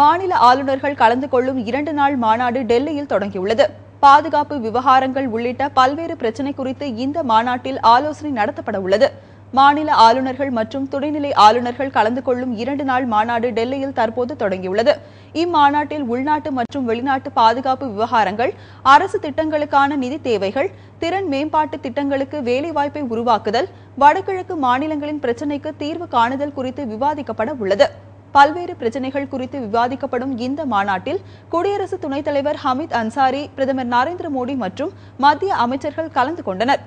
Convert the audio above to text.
மாநில ஆளுநர்கள் கலந்து கொள்ளும் இரண்டு நாள் மாநாடு டெல்லியில் தொடங்கியுள்ளது பாதுகாப்பு விவகாரங்கள் உள்ளிட்ட பல்வேறு பிரச்சினை குறித்து இந்த மாநாட்டில் ஆலோசனை நடத்தப்பட உள்ளது மாநில ஆளுநர்கள் மற்றும் துணைநிலை ஆளுநர்கள் கலந்து கொள்ளும் இரண்டு நாள் மாநாடு டெல்லியில் தற்போது தொடங்கியுள்ளது இம்மாநாட்டில் உள்நாட்டு மற்றும் வெளிநாட்டு பாதுகாப்பு விவகாரங்கள் அரசு திட்டங்களுக்கான நிதி தேவைகள் திறன் மேம்பாட்டு திட்டங்களுக்கு வேலைவாய்ப்பை உருவாக்குதல் வடகிழக்கு மாநிலங்களின் பிரச்சினைக்கு தீர்வு காணுதல் குறித்து விவாதிக்கப்பட உள்ளது பல்வேறு பிரச்சனைகள் குறித்து விவாதிக்கப்படும் இந்த மாநாட்டில் குடியரசு துணைத் தலைவர் ஹமித் அன்சாரி பிரதமர் நரேந்திர மோடி மற்றும் மத்திய அமைச்சர்கள் கலந்து கொண்டனர்